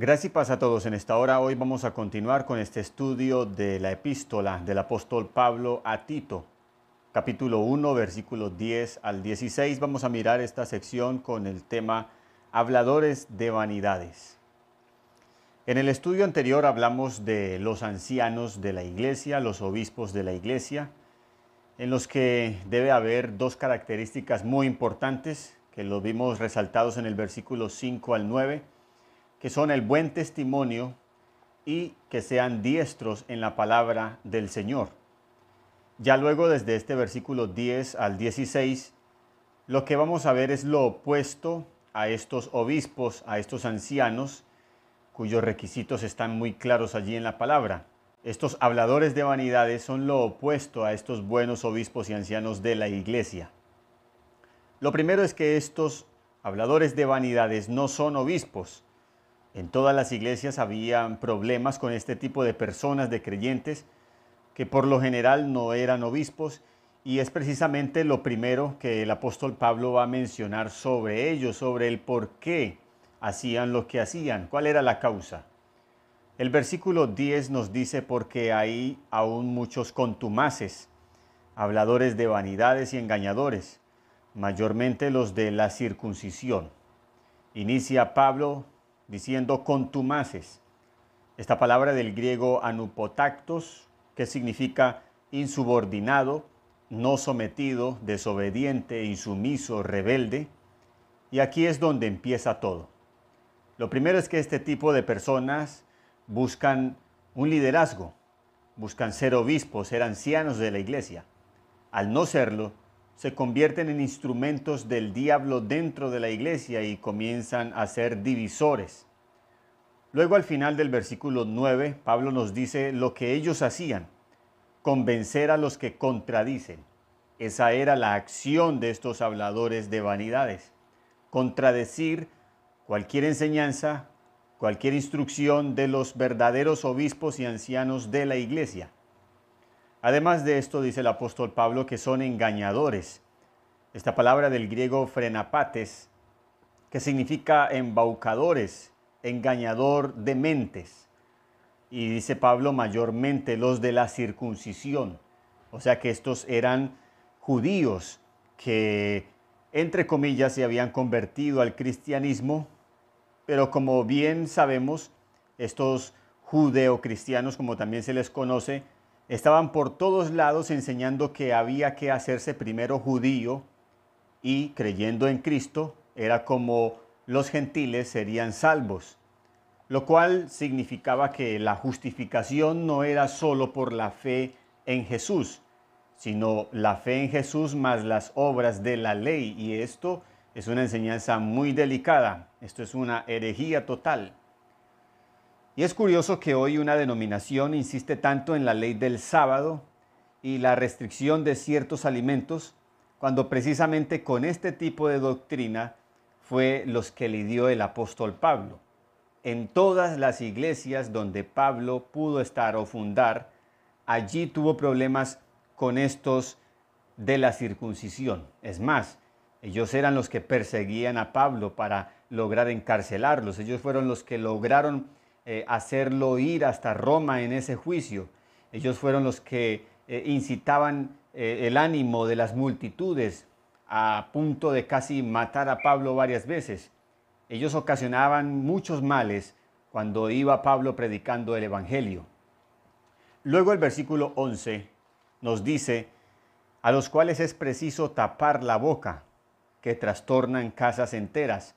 Gracias a todos. En esta hora hoy vamos a continuar con este estudio de la epístola del apóstol Pablo a Tito, capítulo 1, versículos 10 al 16. Vamos a mirar esta sección con el tema Habladores de vanidades. En el estudio anterior hablamos de los ancianos de la iglesia, los obispos de la iglesia, en los que debe haber dos características muy importantes que los vimos resaltados en el versículo 5 al 9 que son el buen testimonio y que sean diestros en la palabra del Señor. Ya luego desde este versículo 10 al 16, lo que vamos a ver es lo opuesto a estos obispos, a estos ancianos, cuyos requisitos están muy claros allí en la palabra. Estos habladores de vanidades son lo opuesto a estos buenos obispos y ancianos de la iglesia. Lo primero es que estos habladores de vanidades no son obispos, en todas las iglesias había problemas con este tipo de personas, de creyentes, que por lo general no eran obispos, y es precisamente lo primero que el apóstol Pablo va a mencionar sobre ellos, sobre el por qué hacían lo que hacían, cuál era la causa. El versículo 10 nos dice, porque hay aún muchos contumaces, habladores de vanidades y engañadores, mayormente los de la circuncisión. Inicia Pablo diciendo contumaces. Esta palabra del griego anupotactos, que significa insubordinado, no sometido, desobediente, insumiso, rebelde. Y aquí es donde empieza todo. Lo primero es que este tipo de personas buscan un liderazgo, buscan ser obispos, ser ancianos de la iglesia. Al no serlo, se convierten en instrumentos del diablo dentro de la iglesia y comienzan a ser divisores. Luego al final del versículo 9, Pablo nos dice lo que ellos hacían, convencer a los que contradicen. Esa era la acción de estos habladores de vanidades, contradecir cualquier enseñanza, cualquier instrucción de los verdaderos obispos y ancianos de la iglesia. Además de esto, dice el apóstol Pablo que son engañadores. Esta palabra del griego frenapates, que significa embaucadores, engañador de mentes. Y dice Pablo mayormente los de la circuncisión. O sea que estos eran judíos que, entre comillas, se habían convertido al cristianismo, pero como bien sabemos, estos judeocristianos, como también se les conoce, Estaban por todos lados enseñando que había que hacerse primero judío y creyendo en Cristo era como los gentiles serían salvos, lo cual significaba que la justificación no era sólo por la fe en Jesús, sino la fe en Jesús más las obras de la ley. Y esto es una enseñanza muy delicada, esto es una herejía total. Y es curioso que hoy una denominación insiste tanto en la ley del sábado y la restricción de ciertos alimentos, cuando precisamente con este tipo de doctrina fue los que lidió el apóstol Pablo. En todas las iglesias donde Pablo pudo estar o fundar, allí tuvo problemas con estos de la circuncisión. Es más, ellos eran los que perseguían a Pablo para lograr encarcelarlos. Ellos fueron los que lograron eh, hacerlo ir hasta Roma en ese juicio. Ellos fueron los que eh, incitaban eh, el ánimo de las multitudes a punto de casi matar a Pablo varias veces. Ellos ocasionaban muchos males cuando iba Pablo predicando el Evangelio. Luego el versículo 11 nos dice, a los cuales es preciso tapar la boca, que trastornan casas enteras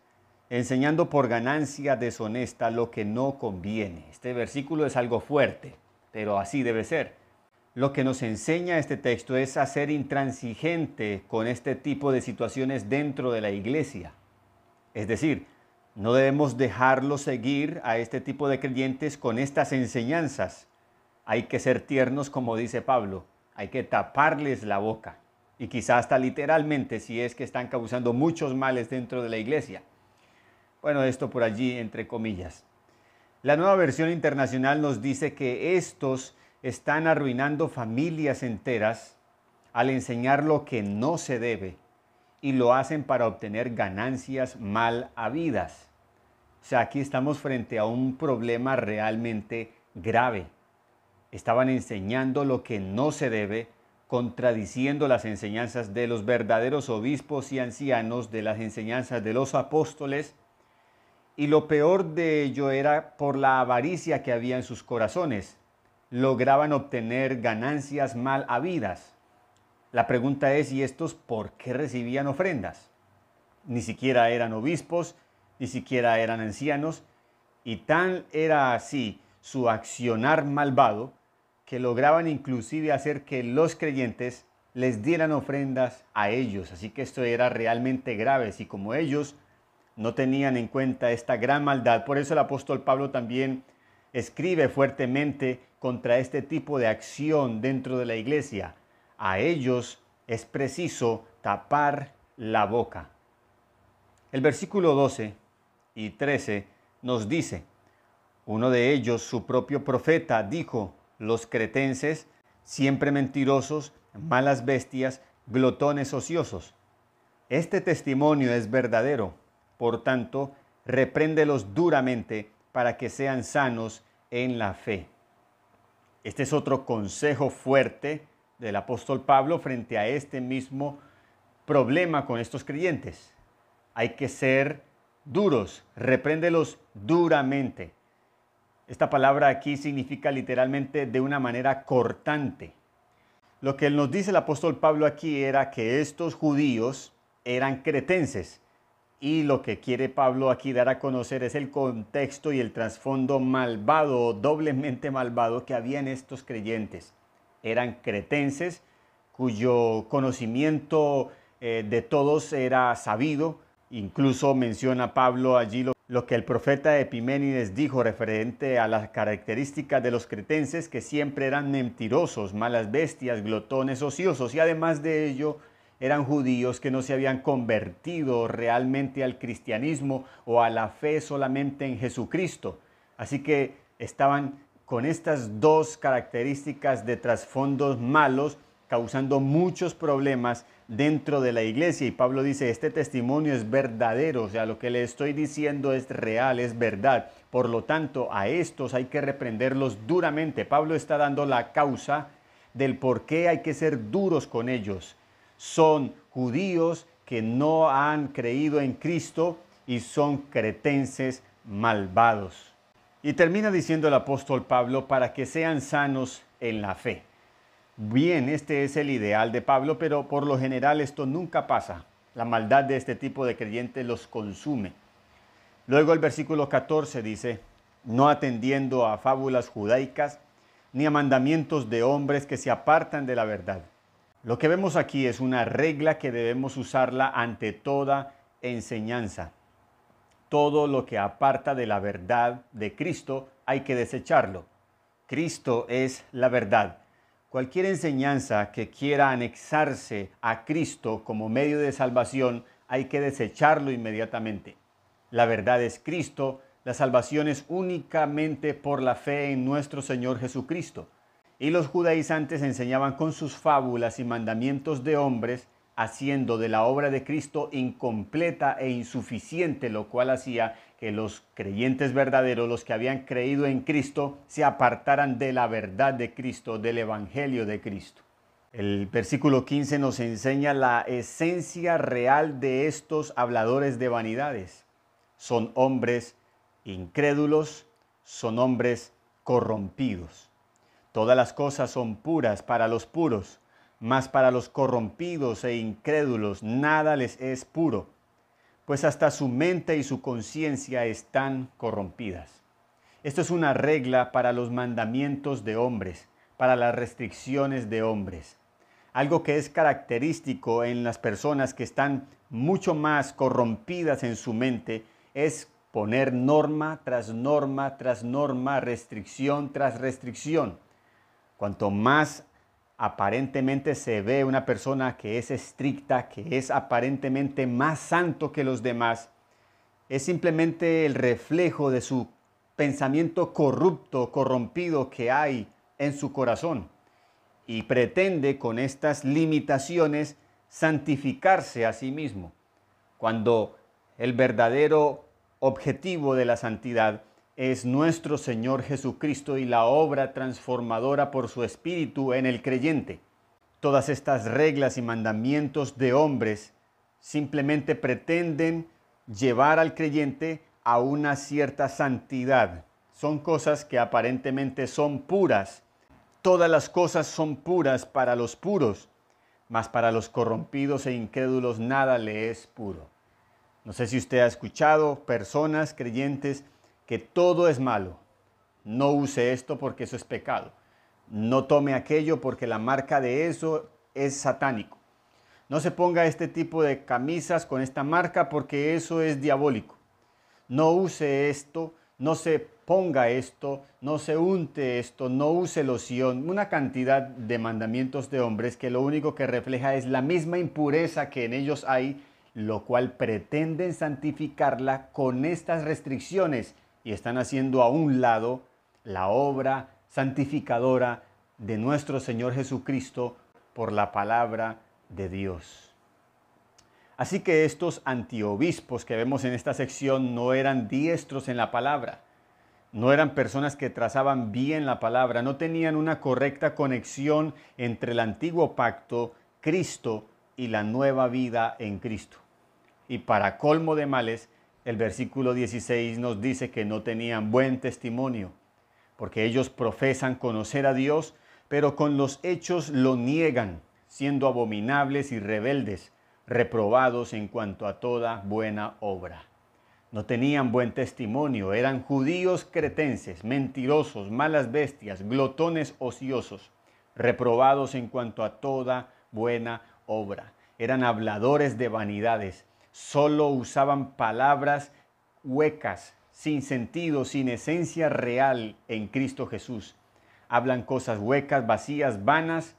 enseñando por ganancia deshonesta lo que no conviene. Este versículo es algo fuerte, pero así debe ser. Lo que nos enseña este texto es a ser intransigente con este tipo de situaciones dentro de la iglesia. Es decir, no debemos dejarlo seguir a este tipo de creyentes con estas enseñanzas. Hay que ser tiernos, como dice Pablo, hay que taparles la boca. Y quizás hasta literalmente si es que están causando muchos males dentro de la iglesia. Bueno, esto por allí, entre comillas. La nueva versión internacional nos dice que estos están arruinando familias enteras al enseñar lo que no se debe y lo hacen para obtener ganancias mal habidas. O sea, aquí estamos frente a un problema realmente grave. Estaban enseñando lo que no se debe, contradiciendo las enseñanzas de los verdaderos obispos y ancianos, de las enseñanzas de los apóstoles, y lo peor de ello era por la avaricia que había en sus corazones. Lograban obtener ganancias mal habidas. La pregunta es, ¿y estos por qué recibían ofrendas? Ni siquiera eran obispos, ni siquiera eran ancianos, y tan era así su accionar malvado que lograban inclusive hacer que los creyentes les dieran ofrendas a ellos. Así que esto era realmente grave. Si como ellos no tenían en cuenta esta gran maldad. Por eso el apóstol Pablo también escribe fuertemente contra este tipo de acción dentro de la iglesia. A ellos es preciso tapar la boca. El versículo 12 y 13 nos dice, uno de ellos, su propio profeta, dijo, los cretenses, siempre mentirosos, malas bestias, glotones ociosos. Este testimonio es verdadero. Por tanto, repréndelos duramente para que sean sanos en la fe. Este es otro consejo fuerte del apóstol Pablo frente a este mismo problema con estos creyentes. Hay que ser duros, repréndelos duramente. Esta palabra aquí significa literalmente de una manera cortante. Lo que nos dice el apóstol Pablo aquí era que estos judíos eran cretenses, y lo que quiere Pablo aquí dar a conocer es el contexto y el trasfondo malvado doblemente malvado que había en estos creyentes. Eran cretenses cuyo conocimiento eh, de todos era sabido. Incluso menciona Pablo allí lo, lo que el profeta Epiménides dijo referente a las características de los cretenses que siempre eran mentirosos, malas bestias, glotones, ociosos y además de ello eran judíos que no se habían convertido realmente al cristianismo o a la fe solamente en Jesucristo. Así que estaban con estas dos características de trasfondos malos, causando muchos problemas dentro de la iglesia. Y Pablo dice, este testimonio es verdadero, o sea, lo que le estoy diciendo es real, es verdad. Por lo tanto, a estos hay que reprenderlos duramente. Pablo está dando la causa del por qué hay que ser duros con ellos son judíos que no han creído en Cristo y son cretenses malvados. Y termina diciendo el apóstol Pablo, para que sean sanos en la fe. Bien, este es el ideal de Pablo, pero por lo general esto nunca pasa. La maldad de este tipo de creyentes los consume. Luego el versículo 14 dice, no atendiendo a fábulas judaicas ni a mandamientos de hombres que se apartan de la verdad lo que vemos aquí es una regla que debemos usarla ante toda enseñanza. Todo lo que aparta de la verdad de Cristo hay que desecharlo. Cristo es la verdad. Cualquier enseñanza que quiera anexarse a Cristo como medio de salvación hay que desecharlo inmediatamente. La verdad es Cristo, la salvación es únicamente por la fe en nuestro Señor Jesucristo y los judaizantes enseñaban con sus fábulas y mandamientos de hombres, haciendo de la obra de Cristo incompleta e insuficiente, lo cual hacía que los creyentes verdaderos, los que habían creído en Cristo, se apartaran de la verdad de Cristo, del Evangelio de Cristo. El versículo 15 nos enseña la esencia real de estos habladores de vanidades. Son hombres incrédulos, son hombres corrompidos. Todas las cosas son puras para los puros, mas para los corrompidos e incrédulos nada les es puro, pues hasta su mente y su conciencia están corrompidas. Esto es una regla para los mandamientos de hombres, para las restricciones de hombres, algo que es característico en las personas que están mucho más corrompidas en su mente es poner norma tras norma tras norma, restricción tras restricción Cuanto más aparentemente se ve una persona que es estricta, que es aparentemente más santo que los demás, es simplemente el reflejo de su pensamiento corrupto, corrompido que hay en su corazón. Y pretende con estas limitaciones santificarse a sí mismo, cuando el verdadero objetivo de la santidad es nuestro Señor Jesucristo y la obra transformadora por su Espíritu en el creyente. Todas estas reglas y mandamientos de hombres simplemente pretenden llevar al creyente a una cierta santidad. Son cosas que aparentemente son puras. Todas las cosas son puras para los puros, mas para los corrompidos e incrédulos nada le es puro. No sé si usted ha escuchado personas creyentes que todo es malo. No use esto porque eso es pecado. No tome aquello porque la marca de eso es satánico. No se ponga este tipo de camisas con esta marca porque eso es diabólico. No use esto, no se ponga esto, no se unte esto, no use loción. Una cantidad de mandamientos de hombres que lo único que refleja es la misma impureza que en ellos hay, lo cual pretenden santificarla con estas restricciones y están haciendo a un lado la obra santificadora de nuestro Señor Jesucristo por la palabra de Dios. Así que estos antiobispos que vemos en esta sección no eran diestros en la palabra, no eran personas que trazaban bien la palabra, no tenían una correcta conexión entre el antiguo pacto, Cristo y la nueva vida en Cristo. Y para colmo de males, el versículo 16 nos dice que no tenían buen testimonio, porque ellos profesan conocer a Dios, pero con los hechos lo niegan, siendo abominables y rebeldes, reprobados en cuanto a toda buena obra. No tenían buen testimonio, eran judíos cretenses, mentirosos, malas bestias, glotones ociosos, reprobados en cuanto a toda buena obra. Eran habladores de vanidades, Solo usaban palabras huecas, sin sentido, sin esencia real en Cristo Jesús. Hablan cosas huecas, vacías, vanas,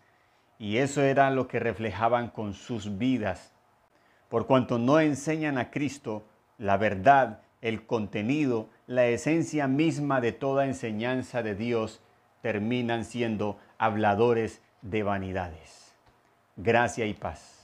y eso era lo que reflejaban con sus vidas. Por cuanto no enseñan a Cristo la verdad, el contenido, la esencia misma de toda enseñanza de Dios, terminan siendo habladores de vanidades. Gracia y paz.